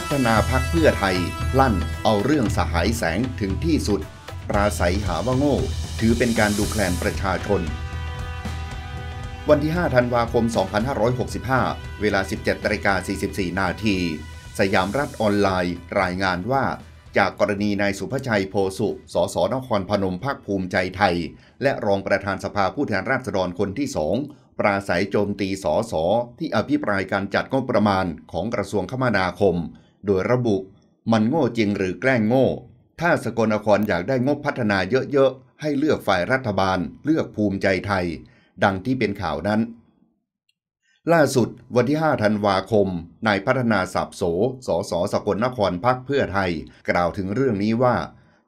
พัฒนาพักเพื่อไทย ลั่น เอาเรื่องสหายแสงถึงที่สุด ปราศัยหาว่าโง่ถือเป็นการดูแคลนประชาชน วันที่5ธันวาคม 2565 เวลา 17นาฬิกา44 นาที สยามรัฐออนไลน์ รายงานว่า จากกรณีนายสุภชัยโพสุสสนครพนมภาคภูมิใจไทย และรองประธานสภาผู้แทนราษฎรคนที่สอง ปราศัยโจมตีสสที่อภิปรายการจัดงบประมาณของกระทรวงคมนาคมโดยระบุ มันโง่จริงหรือแกล้งโง่ ถ้าสกลนครอยากได้งบพัฒนาเยอะ ๆ ให้เลือกฝ่ายรัฐบาลเลือกภูมิใจไทย ดังที่เป็นข่าวนั้น ล่าสุดวันที่5ธันวาคมนายพัฒนาสับโสสสสกลนครพักเพื่อไทย กล่าวถึงเรื่องนี้ว่า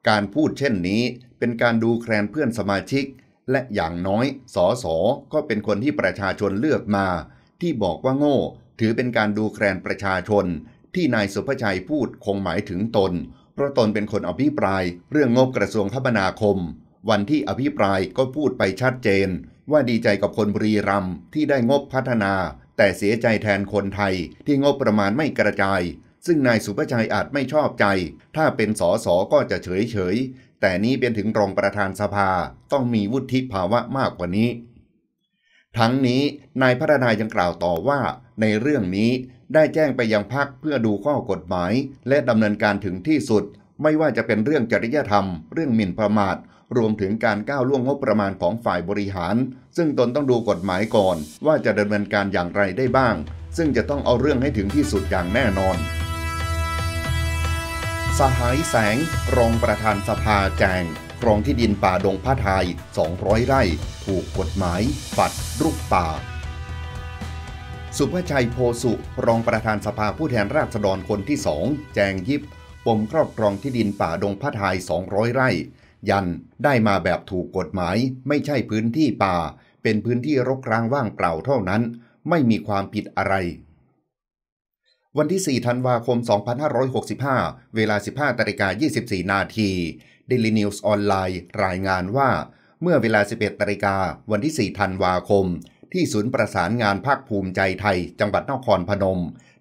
การพูดเช่นนี้เป็นการดูแคลนเพื่อนสมาชิก และอย่างน้อยสอสอก็เป็นคนที่ประชาชนเลือกมา ที่บอกว่าโง่ ถือเป็นการดูแคลนประชาชนที่นายสุภชัยพูดคงหมายถึงตน เพราะตนเป็นคนอภิปราย เรื่องงบกระทรวงคมนาคม วันที่อภิปรายก็พูดไปชัดเจน ว่าดีใจกับคนบุรีรัมย์ที่ได้งบพัฒนา แต่เสียใจแทนคนไทยที่งบประมาณไม่กระจาย ซึ่งนายสุภชัยอาจไม่ชอบใจ ถ้าเป็นสอสอก็จะเฉยเฉยแต่นี้เป็นถึงรองประธานสภา ต้องมีวุฒิภาวะมากกว่านี้ ทั้งนี้นายพัฒนายังกล่าวต่อว่า ในเรื่องนี้ได้แจ้งไปยังพักเพื่อดูข้อกฎหมาย และดำเนินการถึงที่สุด ไม่ว่าจะเป็นเรื่องจริยธรรม เรื่องหมิ่นประมาทรวมถึงการก้าวล่วงงบประมาณของฝ่ายบริหาร ซึ่งตนต้องดูกฎหมายก่อน ว่าจะดำเนินการอย่างไรได้บ้าง ซึ่งจะต้องเอาเรื่องให้ถึงที่สุดอย่างแน่นอนสหายแสงรองประธานสภาแจงครองที่ดินป่าดงผ้าไทย 200 ไร่ถูกกฎหมาย ปัดรุกป่าสุภชัยโพสุรองประธานสภาผู้แทนราษฎรคนที่สอง แจงยิบปมครอบครองที่ดินป่าดงพรไทาย200ไร่ ยันได้มาแบบถูกกฎหมายไม่ใช่พื้นที่ป่า เป็นพื้นที่รกร้างว่างเปล่าเท่านั้น ไม่มีความผิดอะไร วันที่4ธันวาคม 2565 เวลา15ตริกา24 นาที Daily News ออนไลน์รายงานว่าเมื่อเวลา 11 ตริกาวันที่4ธันวาคมที่ศูนย์ประสานงานภาคภูมิใจไทยจังหวัดนครพนม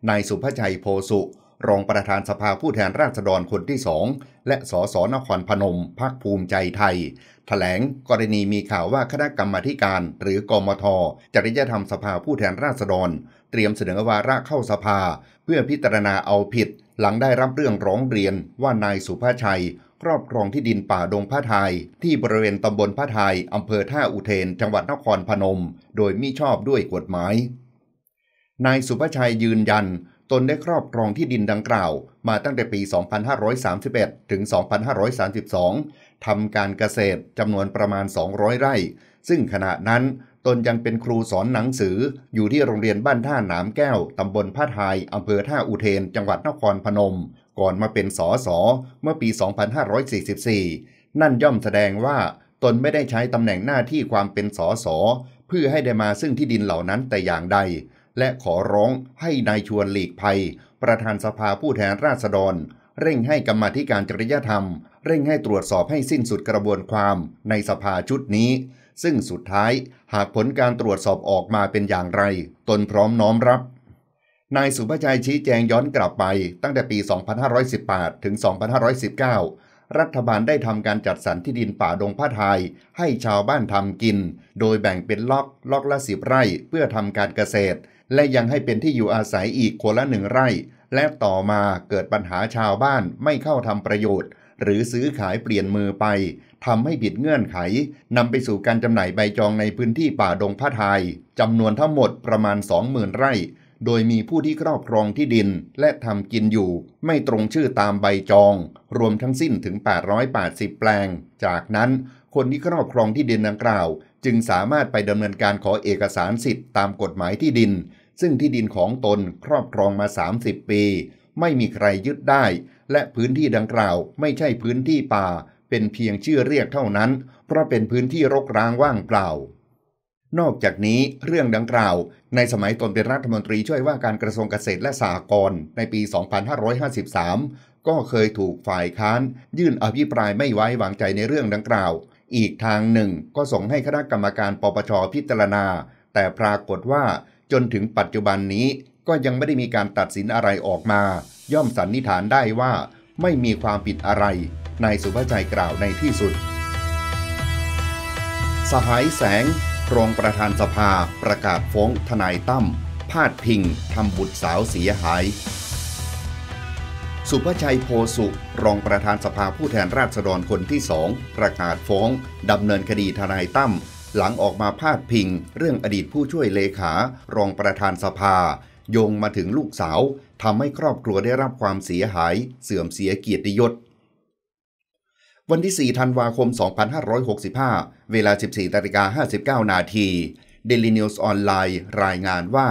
นายสุภชัยโพสุรองประธานสภาผู้แทนราษฎรคนที่สองและสสนครพนมภาคภูมิใจไทยถแถลงกรณีมีข่าวว่าคณะกรรมาการ หรือกมทจริยธรรมสภาผู้แทนราษฎร เตรียมเสนอวาระเข้าสภา เพื่อพิจารณาเอาผิดหลังได้รับเรื่องร้องเรียนว่านายสุภาชัยครอบครองที่ดินป่าดงผ้าไทยที่บริเวณตำบลผ้าไทยอำเภอท่าอุเทนจังหวัดนครพนมโดยมิชอบด้วยกฎหมาย นายสุภาชัยยืนยันตนได้ครอบครองที่ดินดังกล่าว มาตั้งแต่ปี 2531 ถึง 2532 ทำการเกษตรจำนวนประมาณ 200 ไร่ ซึ่งขณะนั้นตนยังเป็นครูสอนหนังสืออยู่ที่โรงเรียนบ้านท่าหนามแก้ว ตำบลพาทายอำเภอท่าอุเทน จังหวัดนครพนม ก่อนมาเป็นสอสอเมื่อปี 2544 นั่นย่อมแสดงว่าตนไม่ได้ใช้ตำแหน่งหน้าที่ความเป็นสอสอเพื่อให้ได้มาซึ่งที่ดินเหล่านั้นแต่อย่างใด และขอร้องให้นายชวนหลีกภัย ประธานสภาผู้แทนราษฎร เร่งให้กรรมธิการจริยธรรม เร่งให้ตรวจสอบให้สิ้นสุดกระบวนความในสภาชุดนี้ซึ่งสุดท้ายหากผลการตรวจสอบออกมาเป็นอย่างไร ตนพร้อมน้อมรับ นายสุภชัยชี้แจงย้อนกลับไป ตั้งแต่ปี 2518 ถึง 2519 รัฐบาลได้ทำการจัดสรรที่ดินป่าดงผ้าไทยให้ชาวบ้านทำกิน โดยแบ่งเป็นล็อกล็อกละสิบไร่เพื่อทำการเกษตร และยังให้เป็นที่อยู่อาศัยอีกคนละหนึ่งไร่ และต่อมาเกิดปัญหาชาวบ้านไม่เข้าทำประโยชน์หรือซื้อขายเปลี่ยนมือไปทำให้ผิดเงื่อนไขนำไปสู่การจำหน่ายใบจองในพื้นที่ป่าดงผ้าไทยจำนวนทั้งหมดประมาณ 20,000 ไร่ โดยมีผู้ที่ครอบครองที่ดิน และทำกินอยู่ ไม่ตรงชื่อตามใบจอง รวมทั้งสิ้นถึง 880 แปลง จากนั้นคนที่ครอบครองที่ดินดังกล่าว จึงสามารถไปดำเนินการขอเอกสารสิทธิ์ ตามกฎหมายที่ดิน ซึ่งที่ดินของตนครอบครองมา 30ปีไม่มีใครยึดได้และพื้นที่ดังกล่าว ไม่ใช่พื้นที่ป่า เป็นเพียงชื่อเรียกเท่านั้น เพราะเป็นพื้นที่รกร้างว่างเปล่า นอกจากนี้เรื่องดังกล่าว ในสมัยตนเป็นรัฐมนตรีช่วยว่าการกระทรวงเกษตรและสหกรณ์ในปี 2553 ก็เคยถูกฝ่ายค้าน ยื่นอภิปรายไม่ไว้วางใจในเรื่องดังกล่าว อีกทางหนึ่งก็ส่งให้คณะกรรมการปปชพิจารณา แต่ปรากฏว่าจนถึงปัจจุบันนี้ก็ยังไม่ได้มีการตัดสินอะไรออกมา ย่อมสันนิษฐานได้ว่า ไม่มีความผิดอะไรนายสุภาชัยกล่าวในที่สุด สหายแสงรองประธานสภา ประกาศฟ้องทนายตั้มพาดพิงทำบุตรสาวเสียหาย สุภาชัยโพสุ รองประธานสภาผู้แทนราษฎรคนที่สองประกาศฟ้องดำเนินคดีทนายตั้มหลังออกมาพาดพิงเรื่องอดีตผู้ช่วยเลขา รองประธานสภาโยงมาถึงลูกสาวทำให้ครอบครัวได้รับความเสียหายเสื่อมเสียเกียรติยศ วันที่4ธันวาคม 2565 เวลา 14นาิกา59 นาทีเดลินิวส์ออนไลน์รายงานว่า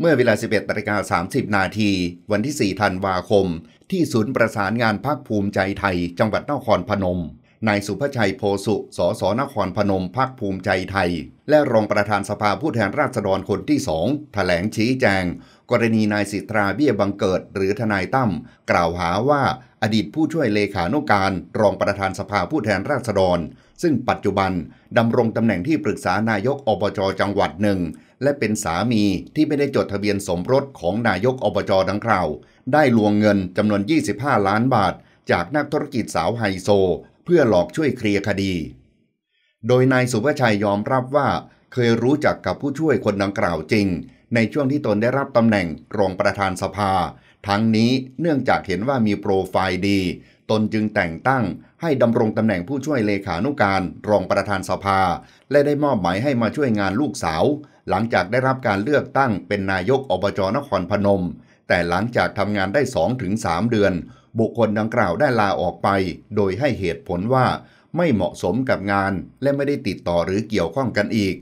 เมื่อเวลา 11นาิก30 นาที วันที่4ธันวาคม ที่ศูนย์ประสานงานพักภูมิใจไทย จังหวัดนครพนมนายสุภชัยโพสุสสนครพนมพักภูมิใจไทย และรองประธานสภาผู้แทนราษฎรคนที่สองแถลงชี้แจงกรณีนายสิทธาเบี้ยบังเกิด หรือทนายตั้มกล่าวหาว่าอดีตผู้ช่วยเลขานุการ รองประธานสภาผู้แทนราษฎร ซึ่งปัจจุบันดำรงตำแหน่งที่ปรึกษานายกอบจจังหวัดหนึ่ง และเป็นสามีที่ไม่ได้จดทะเบียนสมรสของนายกอบจดังกล่าว ได้ลวงเงินจำนวน 25 ล้านบาท จากนักธุรกิจสาวไฮโซ เพื่อหลอกช่วยเคลียร์คดี โดยนายสุภชัยยอมรับว่าเคยรู้จักกับผู้ช่วยคนดังกล่าวจริงในช่วงที่ตนได้รับตำแหน่งรองประธานสภา ทั้งนี้เนื่องจากเห็นว่ามีโปรไฟล์ดี ตนจึงแต่งตั้งให้ดำรงตำแหน่งผู้ช่วยเลขานุการรองประธานสภา และได้มอบหมายให้มาช่วยงานลูกสาว หลังจากได้รับการเลือกตั้งเป็นนายกอบจนครพนม แต่หลังจากทำงานได้ 2-3 เดือน บุคคลดังกล่าวได้ลาออกไปโดยให้เหตุผลว่าไม่เหมาะสมกับงานและไม่ได้ติดต่อหรือเกี่ยวข้องกันอีก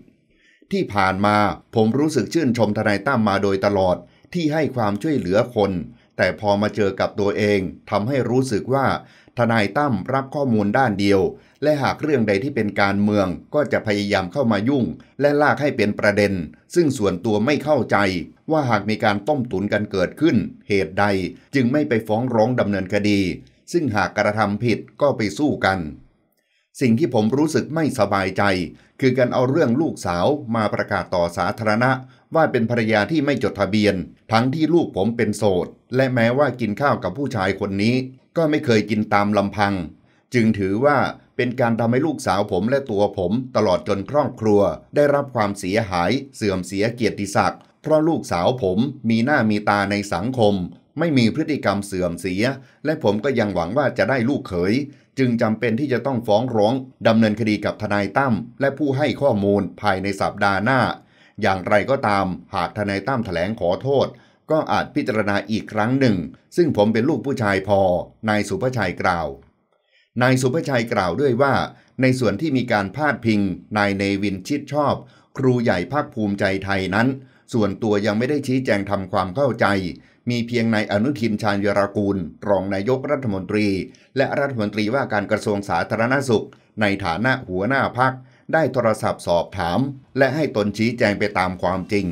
ที่ผ่านมาผมรู้สึกชื่นชมทนายตั้มมาโดยตลอด ที่ให้ความช่วยเหลือคน แต่พอมาเจอกับตัวเองทำให้รู้สึกว่า ทนายตั้มรับข้อมูลด้านเดียว และหากเรื่องใดที่เป็นการเมืองก็จะพยายามเข้ามายุ่ง และลากให้เป็นประเด็น ซึ่งส่วนตัวไม่เข้าใจ ว่าหากมีการต้มตุนกันเกิดขึ้น เหตุใดจึงไม่ไปฟ้องร้องดำเนินคดี ซึ่งหากกระทำผิดก็ไปสู้กันสิ่งที่ผมรู้สึกไม่สบายใจคือการเอาเรื่องลูกสาวมาประกาศต่อสาธารณะ ว่าเป็นภรรยาที่ไม่จดทะเบียน ทั้งที่ลูกผมเป็นโสดและแม้ว่ากินข้าวกับผู้ชายคนนี้ ก็ไม่เคยกินตามลำพัง จึงถือว่าเป็นการทำให้ลูกสาวผมและตัวผม ตลอดจนครอบครัวได้รับความเสียหายเสื่อมเสียเกียรติศักดิ์เพราะลูกสาวผมมีหน้ามีตาในสังคมไม่มีพฤติกรรมเสื่อมเสีย และผมก็ยังหวังว่าจะได้ลูกเขย จึงจำเป็นที่จะต้องฟ้องร้องดำเนินคดีกับทนายตั้มและผู้ให้ข้อมูลภายในสัปดาห์หน้า อย่างไรก็ตาม หากทนายตั้มแถลงขอโทษ ก็อาจพิจารณาอีกครั้งหนึ่ง ซึ่งผมเป็นลูกผู้ชายพอนายสุภชัยกล่าว นายสุภชัยกล่าวด้วยว่า ในส่วนที่มีการพาดพิงนายเนวินชิดชอบ ครูใหญ่ภาคภูมิใจไทยนั้น ส่วนตัวยังไม่ได้ชี้แจงทำความเข้าใจมีเพียงนายอนุทินชาญยรากูล รองนายกรัฐมนตรี และรัฐมนตรีว่าการกระทรวงสาธารณสุข ในฐานะหัวหน้าพัก ได้โทรศัพท์สอบถาม และให้ตนชี้แจงไปตามความจริง